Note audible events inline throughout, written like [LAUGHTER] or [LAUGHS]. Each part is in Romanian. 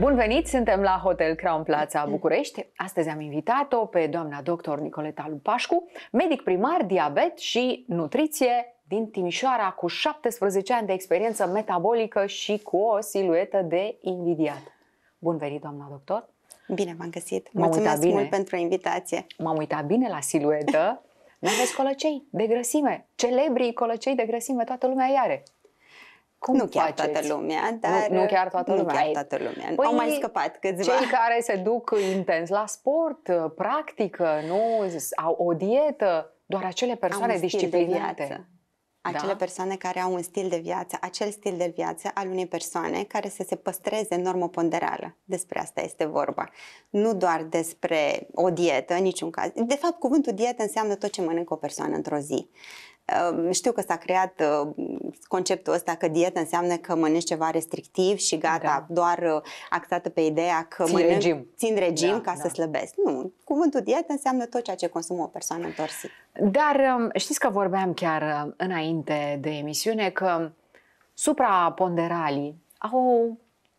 Bun venit! Suntem la Hotel Crown Plaza București. Astăzi am invitat-o pe doamna doctor Nicoleta Lupașcu, medic primar, diabet și nutriție din Timișoara, cu 17 ani de experiență metabolică și cu o siluetă de invidiat. Bun venit, doamna doctor! Bine v-am găsit! M-am Mulțumesc bine. mult pentru invitație! M-am uitat bine la siluetă. Nu aveți colăcei de grăsime. Celebrii colăcei de grăsime, toată lumea iare. Cum nu chiar faceți? toată lumea, dar... Nu, nu chiar toată lumea. Nu chiar toată lumea. Păi, Au mai scăpat câțiva. Cei care se duc intens la sport, practică, nu au o dietă, doar acele persoane disciplinate. Da? Acele da? persoane care au un stil de viață, acel stil de viață al unei persoane care să se păstreze normă ponderală. Despre asta este vorba. Nu doar despre o dietă, în niciun caz. De fapt, cuvântul dietă înseamnă tot ce mănâncă o persoană într-o zi. Ehm, știu că s-a creat ehm, conceptul ăsta că dietă înseamnă că mănânci ceva restrictiv și gata, da. doar ă, axată pe ideea că țin mănânc, regim, țin regim da, ca da. să slăbesc. Nu, cuvântul dietă înseamnă tot ceea ce consumă o persoană întorsă. Dar ehm, știți că vorbeam chiar înainte de emisiune că supraponderalii au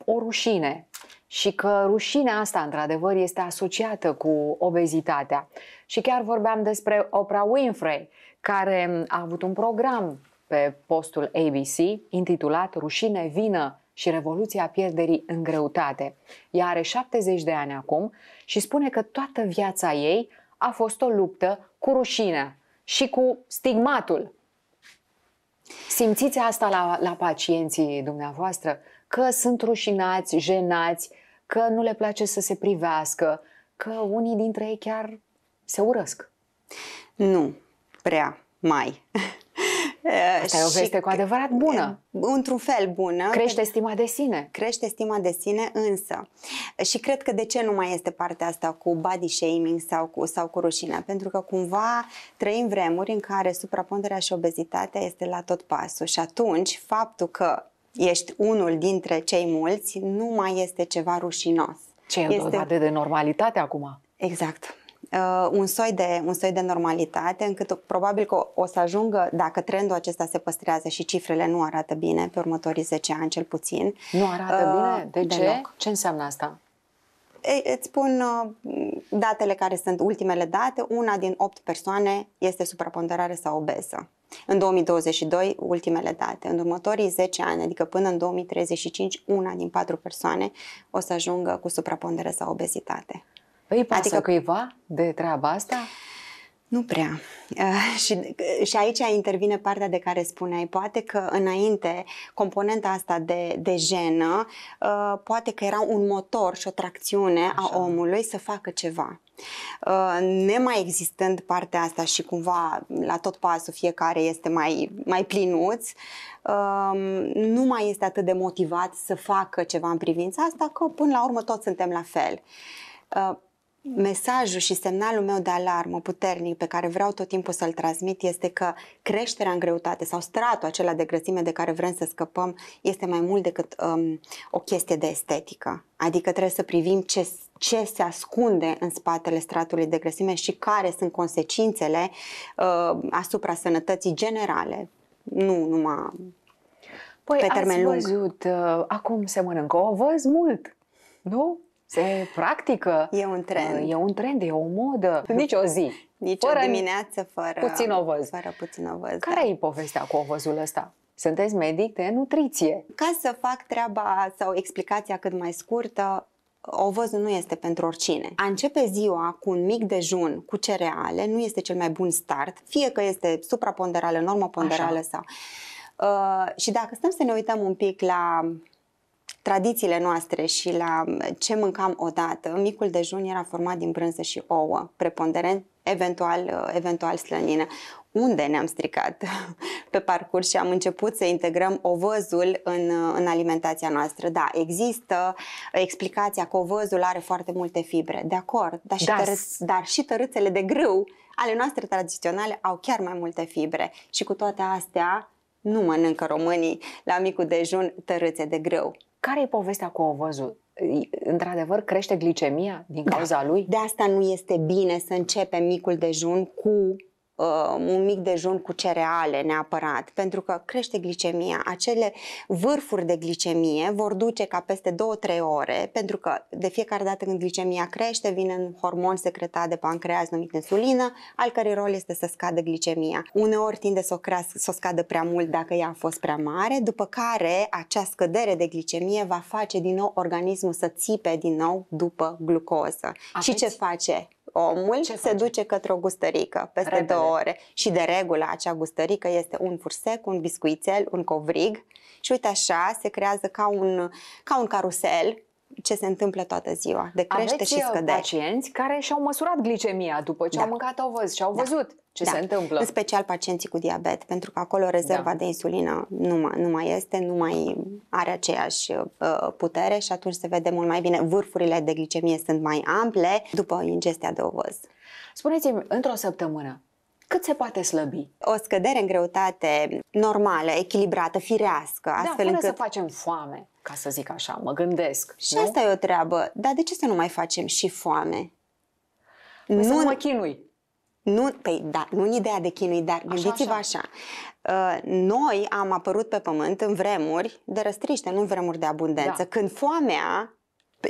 o, o rușine și că rușinea asta, într-adevăr, este asociată cu obezitatea. Și chiar vorbeam despre Oprah Winfrey, care a avut un program pe postul ABC intitulat Rușine, vină și revoluția pierderii în greutate. Ea are 70 de ani acum și spune că toată viața ei a fost o luptă cu rușinea și cu stigmatul. Simțiți asta la, la pacienții dumneavoastră? Că sunt rușinați, jenați, că nu le place să se privească, că unii dintre ei chiar se urăsc. Nu, prea mai. Asta e o veste cu adevărat bună. Într-un fel bună. Crește stima de sine. Crește stima de sine însă. Și cred că de ce nu mai este partea asta cu body shaming sau cu, sau cu rușine? Pentru că cumva trăim vremuri în care supraponderea și obezitatea este la tot pasul și atunci faptul că ești unul dintre cei mulți nu mai este ceva rușinos. Ce e de normalitate acum. Exact uh, un, soi de, un soi de normalitate, încât probabil că o, o să ajungă, dacă trendul acesta se păstrează și cifrele nu arată bine pe următorii 10 ani cel puțin. Nu arată uh, bine? De deloc. ce? Ce înseamnă asta? Îți spun uh, datele care sunt ultimele date, una din 8 persoane este supraponderare sau obeză. În 2022, ultimele date. În următorii 10 ani, adică până în 2035, una din patru persoane o să ajungă cu suprapondere sau obezitate. Îi păi, pasă adică... cuiva de treaba asta? Nu prea. Eh, și, eh, și aici intervine partea de care spuneai. Poate că înainte componenta asta de, de jenă, eh, poate că era un motor și o tracțiune Așa. a omului să facă ceva. Uh, nemai existând partea asta și cumva la tot pasul fiecare este mai, mai plinuț, ehm, nu mai este atât de motivat să facă ceva în privința asta, că până la urmă toți suntem la fel mesajul și semnalul meu de alarmă puternic pe care vreau tot timpul să-l transmit este că creșterea în greutate sau stratul acela de grăsime de care vrem să scăpăm este mai mult decât um, o chestie de estetică. Adică trebuie să privim ce, ce se ascunde în spatele stratului de grăsime și care sunt consecințele uh, asupra sănătății generale, nu numai păi pe termen ați lung. văzut, uh, acum se mănâncă o văz mult, nu? Se practică. E un trend. Uh, e un trend, e o modă. Nici o zi. Nici fără o dimineață fără puțin o Fără puțin o văz, Care da. e povestea cu ovăzul ăsta? Sunteți medic de nutriție. Ca să fac treaba sau explicația cât mai scurtă, ovăzul nu este pentru oricine. A începe ziua cu un mic dejun cu cereale nu este cel mai bun start, fie că este supraponderală, normoponderală Așa. sau... Uh, și dacă stăm să ne uităm un pic la tradițiile noastre și la ce mâncam odată, micul dejun era format din brânză și ouă, preponderent, eventual, uh, eventual slănină. Unde ne-am stricat [LAUGHS] pe parcurs și am început să integrăm ovăzul în, uh, în alimentația noastră. Da, există explicația că ovăzul are foarte multe fibre, de acord, dar și, da. tărâț, dar și tărâțele de grâu ale noastre tradiționale au chiar mai multe fibre și cu toate astea nu mănâncă românii la micul dejun tărâțe de grâu. Care e povestea cu ovăzul? Într-adevăr, crește glicemia din da. cauza da. lui? De asta nu este bine să începem micul dejun cu uh, un mic dejun cu cereale neapărat, pentru că crește glicemia. Acele vârfuri de glicemie vor duce ca peste 2-3 ore, pentru că de fiecare dată când glicemia crește, vine un hormon secretat de pancreas numit insulină, al cărei rol este să scadă glicemia. Uneori tinde să o, crească, să o scadă prea mult dacă ea a fost prea mare, după care acea scădere de glicemie va face din nou organismul să țipe din nou după glucoză. Aveți? Și ce face? omul Ce se faci? duce către o gustărică peste Repede. două ore. Și de regulă acea gustărică este un fursec, un biscuițel, un covrig și uite așa se creează ca un, ca un carusel ce se întâmplă toată ziua, de crește Aveți și uh, scădere. pacienți care și-au măsurat glicemia după ce da. au mâncat, au văzut și au da. văzut ce da. se întâmplă? În special pacienții cu diabet, pentru că acolo rezerva da. de insulină nu mai, nu mai este, nu mai are aceeași uh, putere și atunci se vede mult mai bine. Vârfurile de glicemie sunt mai ample după ingestia de ovăz. Spuneți-mi, într-o săptămână, cât se poate slăbi? O scădere în greutate normală, echilibrată, firească, da, astfel da, fără încât... să facem foame, ca să zic așa, mă gândesc. Și nu? asta e o treabă, dar de ce să nu mai facem și foame? Păi nu... să mă chinui. Nu, păi, da, nu în ideea de chinui, dar gândiți-vă așa. așa. Uh, noi am apărut pe pământ în vremuri de răstriște, nu în vremuri de abundență, da. când foamea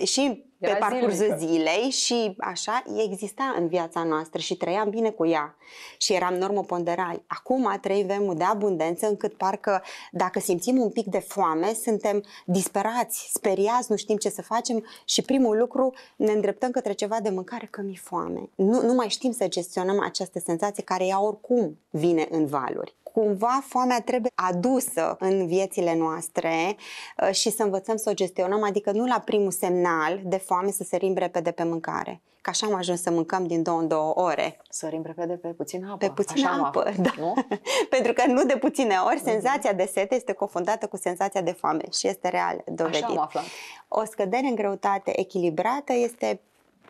și pe parcursul zilnică. zilei și așa exista în viața noastră și trăiam bine cu ea și eram normoponderali. Acum trăim vremuri de abundență încât parcă dacă simțim un pic de foame, suntem disperați, speriați, nu știm ce să facem și primul lucru ne îndreptăm către ceva de mâncare că mi foame. Nu, nu mai știm să gestionăm această senzație care ea oricum vine în valuri cumva foamea trebuie adusă în viețile noastre uh, și să învățăm să o gestionăm, adică nu la primul semnal de foame să sărim repede pe mâncare. Ca așa am ajuns să mâncăm din două în două ore. Sărim repede pe puțină apă. Pe puțină așa apă, da. Nu? [LAUGHS] Pentru că nu de puține ori mhm. senzația de sete este confundată cu senzația de foame și este real dovedit. Așa am aflat. O scădere în greutate echilibrată este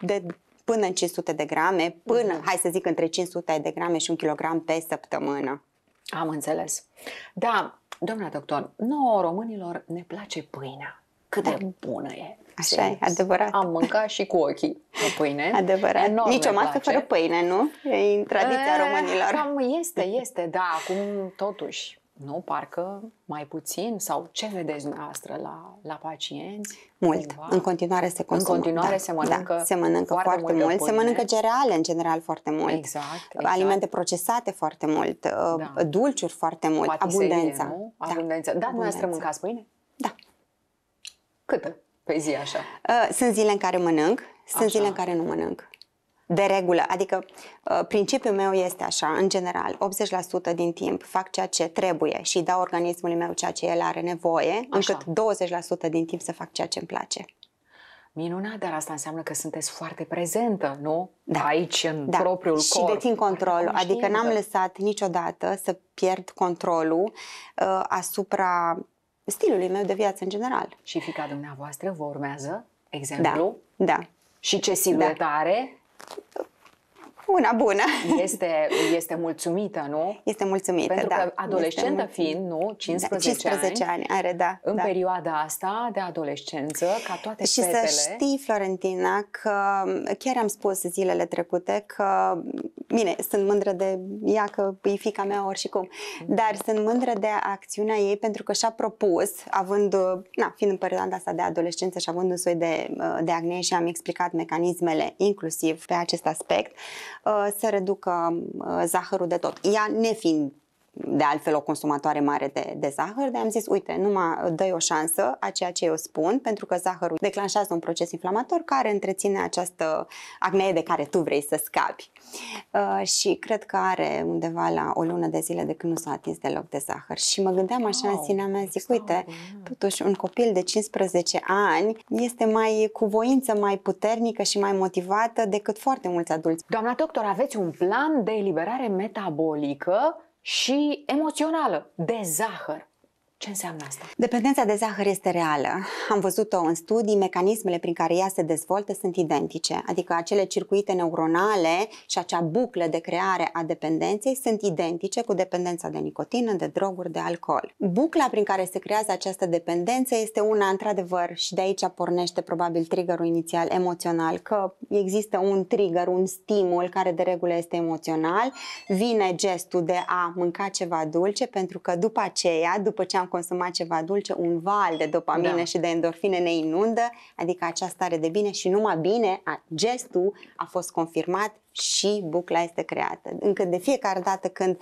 de până în 500 de grame, până, uh-huh. hai să zic, între 500 de grame și un kilogram pe săptămână. Am înțeles. Da, doamna doctor, nouă românilor ne place pâinea. Cât de da. bună e. Așa e, adevărat. Am mâncat și cu ochii o pâine. [LAUGHS] Adevărat. Enorm Nici o masă place. fără pâine, nu? E în tradiția e, eh, românilor. Cam este, este, da. Acum, totuși, nu, parcă mai puțin sau ce vedeți dumneavoastră la, la pacienți? Mult. Cumva? În continuare se consumă. În continuare da, se mănâncă da, Se mănâncă foarte, foarte mult. mult. Se mănâncă cereale în general foarte mult. Exact. exact. Alimente procesate foarte mult. Uh, da. Dulciuri foarte mult. Patiserie, abundența. Nu? Da. Abundența. Da, da dumneavoastră mâncați pâine? Da. Câtă pe zi așa? Uh, sunt zile în care mănânc, sunt așa. zile în care nu mănânc de regulă, adică uh, principiul meu este așa, în general, 80% din timp fac ceea ce trebuie și dau organismului meu ceea ce el are nevoie, așa. încât 20% din timp să fac ceea ce îmi place. Minunat, dar asta înseamnă că sunteți foarte prezentă, nu? Da. Aici, în da. propriul corp. Și dețin controlul, adică n-am lăsat niciodată să pierd controlul uh, asupra stilului meu de viață în general. Și fica dumneavoastră vă urmează exemplu? Da, da. Și ce siluetă da. are? ¡Gracias! Una bună. Este, este mulțumită, nu? Este mulțumită, Pentru da. că adolescentă este fiind, nu? 15, da, 15 ani, ani are, da. În da. perioada asta de adolescență, ca toate Și fetele... să știi, Florentina, că chiar am spus zilele trecute că, bine, sunt mândră de ea, că e fica mea oricum, mhm. dar sunt mândră de acțiunea ei pentru că și-a propus, având, na, fiind în perioada asta de adolescență și având un soi de, de acne și am explicat mecanismele, inclusiv pe acest aspect, Uh, să reducă um, uh, zahărul de tot. Ea nefiind de altfel o consumatoare mare de, de zahăr, de am zis, uite, nu mă dă o șansă a ceea ce eu spun, pentru că zahărul declanșează un proces inflamator care întreține această acne de care tu vrei să scapi. Uh, și cred că are undeva la o lună de zile de când nu s-a atins deloc de zahăr. Și mă gândeam așa wow. în sinea mea, zic, wow. uite, totuși un copil de 15 ani este mai cu voință mai puternică și mai motivată decât foarte mulți adulți. Doamna doctor, aveți un plan de eliberare metabolică și emoțională, de zahăr. Ce înseamnă asta? Dependența de zahăr este reală. Am văzut-o în studii, mecanismele prin care ea se dezvoltă sunt identice, adică acele circuite neuronale și acea buclă de creare a dependenței sunt identice cu dependența de nicotină, de droguri, de alcool. Bucla prin care se creează această dependență este una, într-adevăr, și de aici pornește probabil triggerul inițial emoțional, că există un trigger, un stimul care de regulă este emoțional, vine gestul de a mânca ceva dulce, pentru că după aceea, după ce am consumat ceva dulce, un val de dopamine da. și de endorfine ne inundă, adică această stare de bine și numai bine, a, gestul a fost confirmat și bucla este creată. Încă de fiecare dată când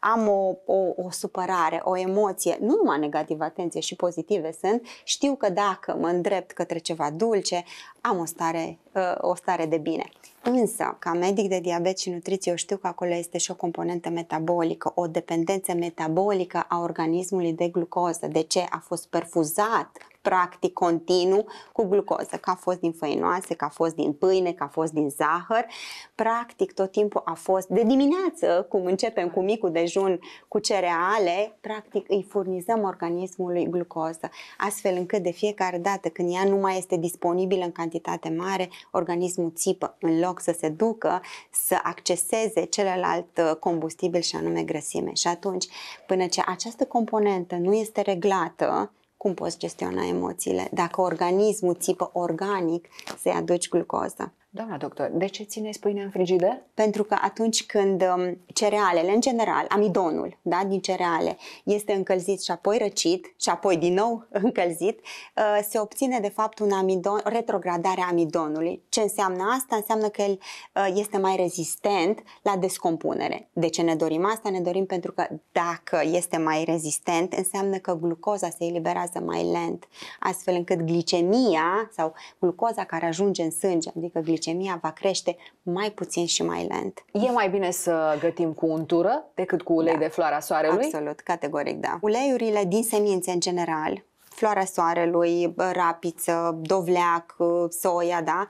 am o, o, o supărare, o emoție, nu numai negativă, atenție, și pozitive sunt, știu că dacă mă îndrept către ceva dulce, am o stare, uh, o stare de bine. Însă, ca medic de diabet și nutriție, eu știu că acolo este și o componentă metabolică, o dependență metabolică a organismului de glucoză. De ce? A fost perfuzat practic continuu cu glucoză, că a fost din făinoase, că a fost din pâine, că a fost din zahăr. Practic tot timpul a fost de dimineață, cum începem cu micul dejun cu cereale, practic îi furnizăm organismului glucoză, astfel încât de fiecare dată când ea nu mai este disponibilă în cantitate mare, organismul țipă în loc să se ducă să acceseze celălalt uh, combustibil și anume grăsime. Și atunci, până ce această componentă nu este reglată, cum poți gestiona emoțiile. Dacă organismul țipă organic, să-i aduci glucoză. Doamna doctor, de ce țineți pâinea în frigider? Pentru că atunci când um, cerealele, în general, amidonul da, din cereale este încălzit și apoi răcit și apoi din nou [LAUGHS] încălzit, uh, se obține de fapt un amidon, retrogradarea amidonului. Ce înseamnă asta? Înseamnă că el uh, este mai rezistent la descompunere. De ce ne dorim asta? Ne dorim pentru că dacă este mai rezistent, înseamnă că glucoza se eliberează mai lent, astfel încât glicemia sau glucoza care ajunge în sânge, adică glicemia glicemia va crește mai puțin și mai lent. E mai bine să gătim cu untură decât cu ulei da, de floarea soarelui? Absolut, categoric da. Uleiurile din semințe în general, floarea soarelui, rapiță, dovleac, soia, da,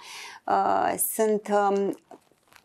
uh, sunt um,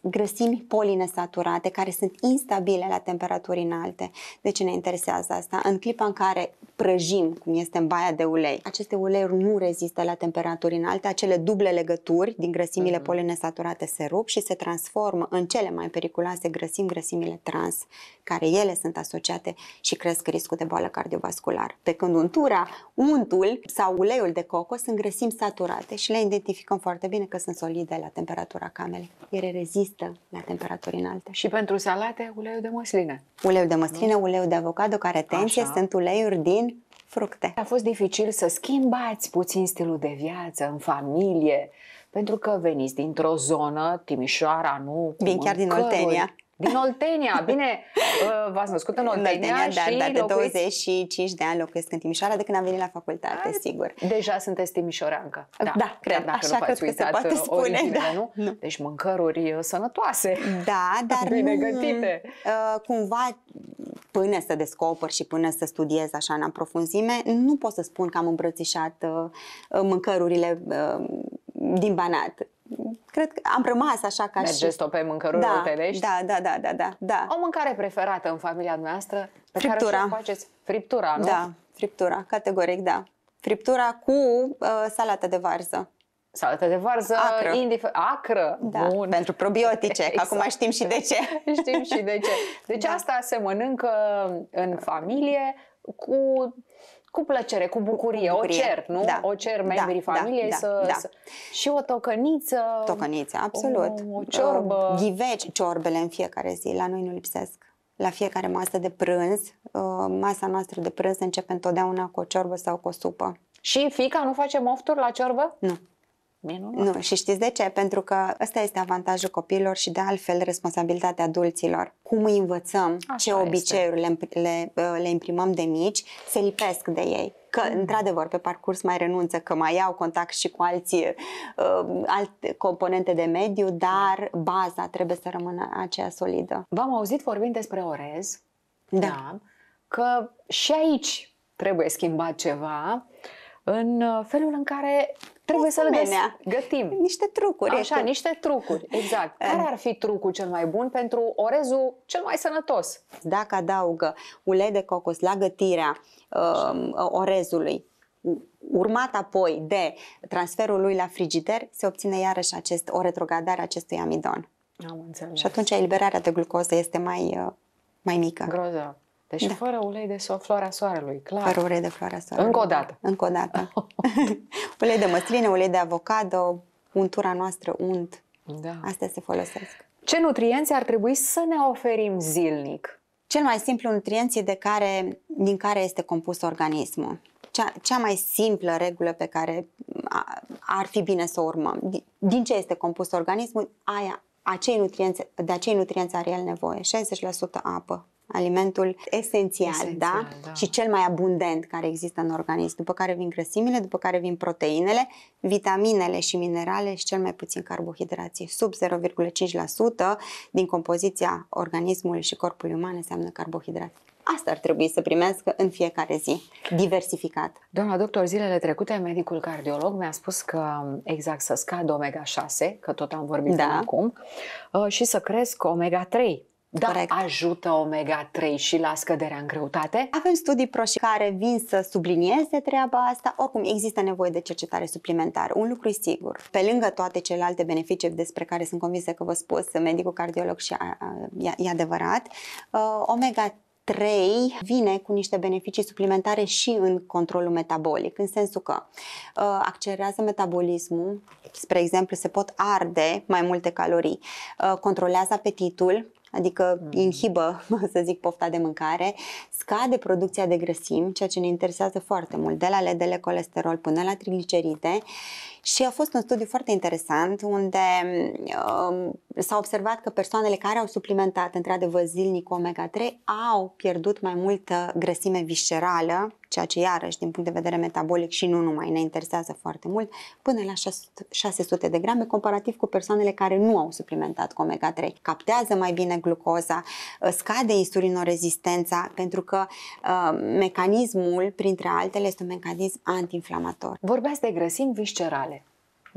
grăsimi polinesaturate care sunt instabile la temperaturi înalte. De ce ne interesează asta? În clipa în care prăjim, cum este în baia de ulei, aceste uleiuri nu rezistă la temperaturi înalte, acele duble legături din grăsimile uh-huh. polinesaturate se rup și se transformă în cele mai periculoase grăsimi, grăsimile trans, care ele sunt asociate și cresc riscul de boală cardiovasculară. Pe când untura, untul sau uleiul de cocos sunt grăsimi saturate și le identificăm foarte bine că sunt solide la temperatura camerei. Ele rezistă rezistă la temperaturi înalte. Și pentru salate, uleiul de măsline. Uleiul de măsline, uleiul de avocado, care, atenție, Așa. sunt uleiuri din fructe. A fost dificil să schimbați puțin stilul de viață în familie, pentru că veniți dintr-o zonă, Timișoara, nu? Vin chiar din Oltenia. Din Oltenia, bine, uh, v-ați născut în Oltenia, Oltenia da, și dar, dar de locuiți... 25 de ani locuiesc în Timișoara, de când am venit la facultate, A, sigur. Deja sunteți timișorancă. Da, da cred, dacă așa nu cred că se poate uh, spune. Da. Nu? nu? Deci mâncăruri uh, sănătoase, da, [LAUGHS] dar bine gătite. cumva, până să descoper și până să studiez așa în aprofunzime, nu pot să spun că am îmbrățișat mâncărurile din Banat cred că am rămas așa ca Mergeți și... tot pe mâncăruri da, rutenești? Da, da, da, da, da, da. O mâncare preferată în familia noastră pe friptura. care o faceți? Friptura, nu? Da, friptura, categoric, da. Friptura cu uh, salată de varză. Salată de varză acră. Indifer- acră. Da, Bun. pentru probiotice, exact. că acum exact. știm și de ce. [LAUGHS] știm și de ce. Deci da. asta se mănâncă în familie cu cu plăcere, cu bucurie, cu bucurie. o cer, nu? Da. O cer da, membrii da, familiei da, să, da, să... Și o tocăniță. Tocăniță, absolut. O, o ciorbă. Uh, ghiveci, ciorbele în fiecare zi, la noi nu lipsesc. La fiecare masă de prânz, uh, masa noastră de prânz începe întotdeauna cu o ciorbă sau cu o supă. Și fica nu face mofturi la ciorbă? Nu. Minunat. Nu, și știți de ce? Pentru că ăsta este avantajul copiilor și de altfel responsabilitatea adulților. Cum îi învățăm, Așa ce obiceiuri le, le, uh, le imprimăm de mici, se lipesc de ei că mm. într-adevăr pe parcurs mai renunță, că mai au contact și cu alții uh, alte componente de mediu, mm. dar baza trebuie să rămână aceea solidă. V-am auzit vorbind despre orez, da. da, că și aici trebuie schimbat ceva în uh, felul în care Trebuie să le gătim. Niște trucuri. Așa, tu. niște trucuri, exact. Care ar fi trucul cel mai bun pentru orezul cel mai sănătos? Dacă adaugă ulei de cocos la gătirea uh, orezului, urmat apoi de transferul lui la frigider, se obține iarăși acest, o retrogradare a acestui amidon. Am înțeles. Și atunci eliberarea de glucoză este mai, uh, mai mică. Grozav. Deci da. fără ulei de so- floarea soarelui, clar. Fără ulei de floarea soarelui. Încă o dată. Încă o dată. [LAUGHS] ulei de măsline, ulei de avocado, untura noastră, unt. Da. Astea se folosesc. Ce nutrienți ar trebui să ne oferim zilnic? Cel mai simplu nutrienții de care, din care este compus organismul. Cea, cea mai simplă regulă pe care ar fi bine să o urmăm. Din ce este compus organismul? Aia, acei nutrienți, de acei nutrienți are el nevoie. 60% apă, alimentul esențial, da? esențial da? da? Și cel mai abundent care există în organism. După care vin grăsimile, după care vin proteinele, vitaminele și minerale și cel mai puțin carbohidrații. Sub 0,5% din compoziția organismului și corpului uman înseamnă carbohidrații. Asta ar trebui să primească în fiecare zi, diversificat. Doamna doctor, zilele trecute medicul cardiolog mi-a spus că exact să scad omega-6, că tot am vorbit da. acum, uh, și să cresc omega-3. Da, Corect. ajută omega-3 și la scăderea în greutate? Avem studii pro și care vin să sublinieze treaba asta. Oricum, există nevoie de cercetare suplimentară. Un lucru e sigur. Pe lângă toate celelalte beneficii despre care sunt convinsă că vă spus medicul cardiolog și a, a, e adevărat, uh, omega 3 vine cu niște beneficii suplimentare și în controlul metabolic, în sensul că uh, accelerează metabolismul, spre exemplu se pot arde mai multe calorii, uh, controlează apetitul, adică mm. inhibă, [LAUGHS] să zic, pofta de mâncare, scade producția de grăsimi, ceea ce ne interesează foarte mult, de la ledele colesterol până la trigliceride și a fost un studiu foarte interesant unde uh, s-a observat că persoanele care au suplimentat într-adevăr zilnic omega-3 au pierdut mai multă grăsime viscerală, ceea ce iarăși din punct de vedere metabolic și nu numai ne interesează foarte mult, până la 600 de grame comparativ cu persoanele care nu au suplimentat cu omega-3. Captează mai bine glucoza, uh, scade insulinorezistența pentru că uh, mecanismul, printre altele, este un mecanism antiinflamator. Vorbeați de grăsimi viscerale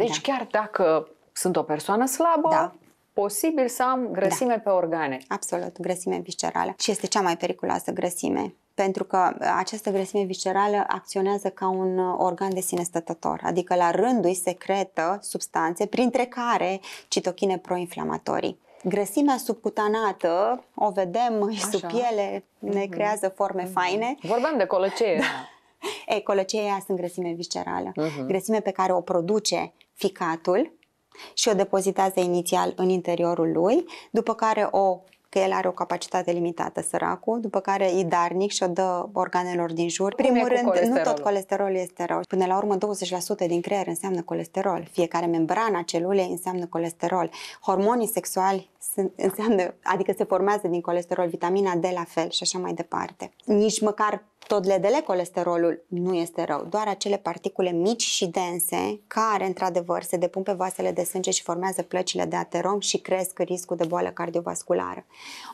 deci da. chiar dacă sunt o persoană slabă, da. posibil să am grăsime da. pe organe. Absolut, grăsime viscerală. Și este cea mai periculoasă grăsime? pentru că uh, această grăsime viscerală acționează ca un uh, organ de sine stătător, adică la rândul secretă substanțe, printre care citochine proinflamatorii. Grăsimea subcutanată, o vedem Așa. sub piele, ne mhm. creează forme mm-hmm. faine. Vorbeam de colăcee. Da. [LAUGHS] [LAUGHS] E, colăceia sunt grăsime viscerală, uh-huh. grăsime pe care o produce ficatul și o depozitează inițial în interiorul lui, după care o că el are o capacitate limitată, săracul, după care e darnic și o dă organelor din jur. Cum Primul rând, nu tot colesterolul este rău. Până la urmă, 20% din creier înseamnă colesterol. Fiecare membrană a celulei înseamnă colesterol. Hormonii sexuali sunt, înseamnă, adică se formează din colesterol, vitamina D la fel și așa mai departe. Nici măcar tot ledele colesterolul nu este rău, doar acele particule mici și dense care, într-adevăr, se depun pe vasele de sânge și formează plăcile de aterom și cresc riscul de boală cardiovasculară.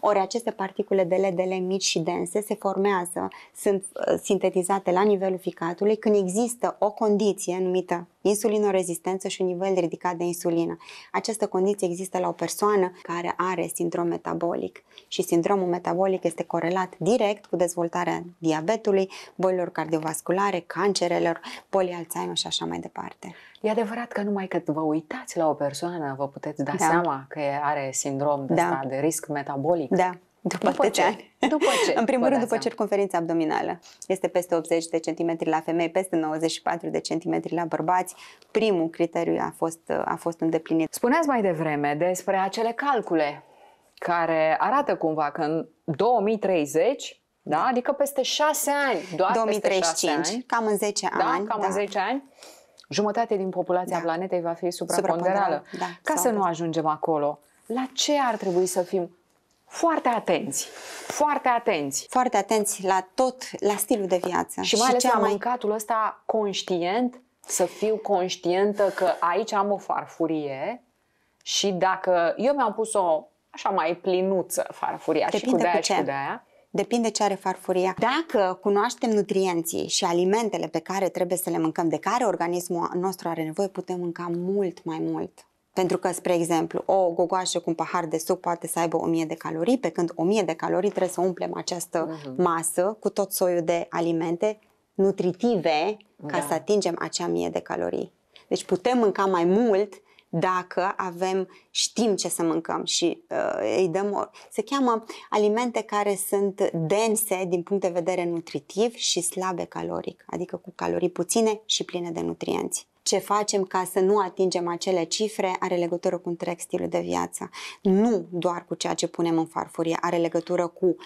Ori aceste particule de ledele mici și dense se formează, sunt uh, sintetizate la nivelul ficatului când există o condiție numită insulinorezistență și un nivel ridicat de insulină. Această condiție există la o persoană care are sindrom metabolic și sindromul metabolic este corelat direct cu dezvoltarea diabetului, bolilor cardiovasculare, cancerelor, bolii Alzheimer și așa mai departe. E adevărat că numai cât vă uitați la o persoană, vă puteți da, da. seama că are sindrom de, da. de risc metabolic. Da. După, după ce? ani. [LAUGHS] După ce? în primul rând, după circunferința abdominală. Este peste 80 de centimetri la femei, peste 94 de centimetri la bărbați. Primul criteriu a fost, a fost îndeplinit. Spuneați mai devreme despre acele calcule care arată cumva că în 2030 da? Adică peste 6 ani, doar 2035, peste 6 ani, cam în 10 da? ani. Cam da. în 10 ani. Jumătate din populația da. planetei va fi supraponderală. supraponderală da. Ca Sau să nu ajungem acolo, la ce ar trebui să fim foarte atenți. Foarte atenți. Foarte atenți la tot, la stilul de viață. Și mai ales și la mai... mâncatul ăsta conștient, să fiu conștientă că aici am o farfurie și dacă eu mi-am pus-o așa mai plinuță farfuria Depinde și cu de-aia cu ce? și cu de-aia, Depinde ce are farfuria. Dacă cunoaștem nutrienții și alimentele pe care trebuie să le mâncăm, de care organismul nostru are nevoie, putem mânca mult mai mult. Pentru că, spre exemplu, o gogoașă cu un pahar de suc poate să aibă 1000 de calorii, pe când 1000 de calorii trebuie să umplem această uh-huh. masă cu tot soiul de alimente nutritive ca da. să atingem acea 1000 de calorii. Deci putem mânca mai mult dacă avem, știm ce să mâncăm și uh, îi dăm, se cheamă alimente care sunt dense din punct de vedere nutritiv și slabe caloric, adică cu calorii puține și pline de nutrienți ce facem ca să nu atingem acele cifre are legătură cu întreg stilul de viață. Nu doar cu ceea ce punem în farfurie, are legătură cu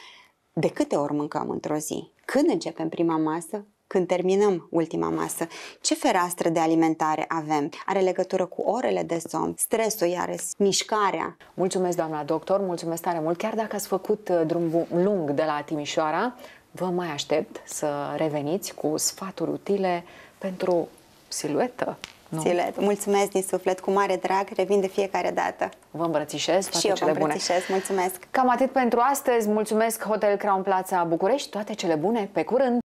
de câte ori mâncăm într-o zi, când începem prima masă, când terminăm ultima masă, ce fereastră de alimentare avem, are legătură cu orele de somn, stresul, iar mișcarea. Mulțumesc, doamna doctor, mulțumesc tare mult. Chiar dacă ați făcut uh, drum lung de la Timișoara, vă mai aștept să reveniți cu sfaturi utile pentru siluetă. Nu. Siluetă. Mulțumesc din suflet, cu mare drag, revin de fiecare dată. Vă îmbrățișez, toate Și eu cele vă îmbrățișez, bune. mulțumesc. Cam atât pentru astăzi, mulțumesc Hotel Crown Plaza București, toate cele bune, pe curând!